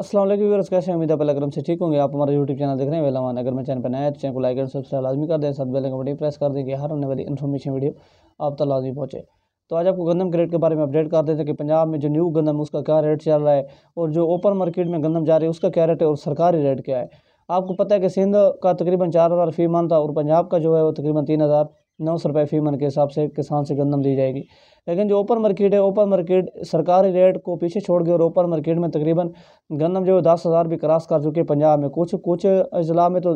असलम व्यवर्स कैसे उम्मीद आप अक्रम से ठीक होंगे आप हमारा यूट्यूब चैनल देख रहे हैं वेलामान अगर मैं चैनल पर नया तो चैनल को लाइक एंड सब्सक्राइब लाजमी कर दें साथ बेल का बटन प्रेस कर दें कि हर होने वाली इन्फॉर्मेशन वीडियो आप तक लाजमी पहुँचे तो आज आपको गंदम के रेट के बारे में अपडेट कर देते हैं कि पंजाब में जो न्यू गंदम उसका क्या रेट चल रहा है और जो ओपन मार्केट में गंदम जा रही है उसका क्या रेट है और सरकारी रेट क्या है आपको पता है कि सिंध का तकरीबन चार हज़ार फी मान था और पंजाब का जो है वो तकरीबन तीन हज़ार नौ सौ रुपये फी मन के हिसाब से किसान से गंदम ली जाएगी लेकिन जो ओपन मार्केट है ओपन मार्केट सरकारी रेट को पीछे छोड़ गए और ओपन मार्केट में तकरीबन गंदम जो है दस हज़ार भी क्रॉस कर चुके हैं पंजाब में कुछ कुछ अजला में तो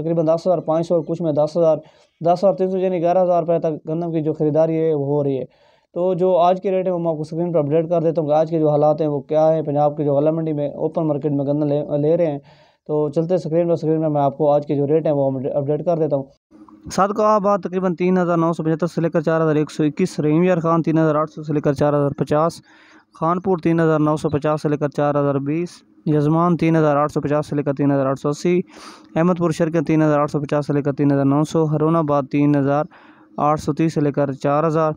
तकरीबन दस हज़ार पाँच सौ और कुछ में दस हज़ार दस हज़ार तीन सौ यानी ग्यारह हज़ार रुपये तक गंदम की जो खरीदारी है वो हो रही है तो जो आज के रेट है वो आपको स्क्रीन पर अपडेट कर देता हूँ आज के जो हालात हैं वो क्या है पंजाब के जो गला मंडी में ओपन मार्केट में गंदम ले रहे हैं तो चलते स्क्रीन पर स्क्रीन पर मैं आपको आज के जो रेट हैं वो अपडेट कर देता हूँ सदका आबाद तकरीबन तीन हज़ार नौ सौ पचहत्तर से लेकर चार हज़ार एक सौ इक्कीस रहीम यार खान तीन हज़ार आठ सौ से लेकर चार हज़ार पचास खानपुर तीन हज़ार नौ सौ पचास से लेकर चार हज़ार बीस यजमान तीन हज़ार आठ सौ पचास से लेकर तीन हज़ार आठ सौ अस्सी अहमदपुर शर्क तीन हज़ार आठ सौ पचास से लेकर तीन हज़ार नौ सौ हरोनाबाद तीन हज़ार आठ सौ तीस से लेकर चार हज़ार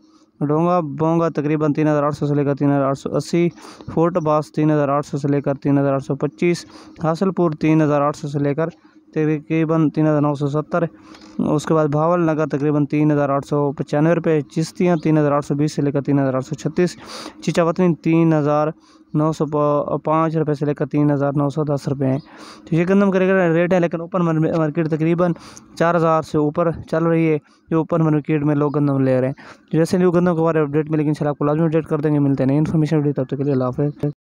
डोंगा बोंगा तकरीबन तीन हज़ार आठ सौ से लेकर तीन हज़ार आठ सौ अस्सी फोर्ट बास तीन हज़ार आठ सौ से लेकर तीन हज़ार आठ सौ पच्चीस हासिलपुर तीन हज़ार आठ सौ से लेकर तकरीबन तीन हज़ार नौ सौ सत्तर उसके बाद भावल नगर तकरीबन तीन हज़ार आठ सौ पचानवे रुपये चिश्तियाँ तीन हज़ार आठ सौ बीस से लेकर तीन हज़ार आठ सौ छत्तीस चिचावतनी तीन हज़ार नौ सौ पाँच रुपये से लेकर तीन हज़ार नौ सौ दस रुपये हैं तो ये गंदम का रेट है लेकिन ओपन मार्केट तकरीबन चार हज़ार से ऊपर चल रही है जो ओपन मार्केट में लोग गंदम ले रहे हैं तो जैसे न्यू गंदम के बारे में अपडेट मिलेगी शाला आपको लाजमी अपडेट कर देंगे मिलते हैं नई इन्फॉर्मेशन तब तक के लिए लाफे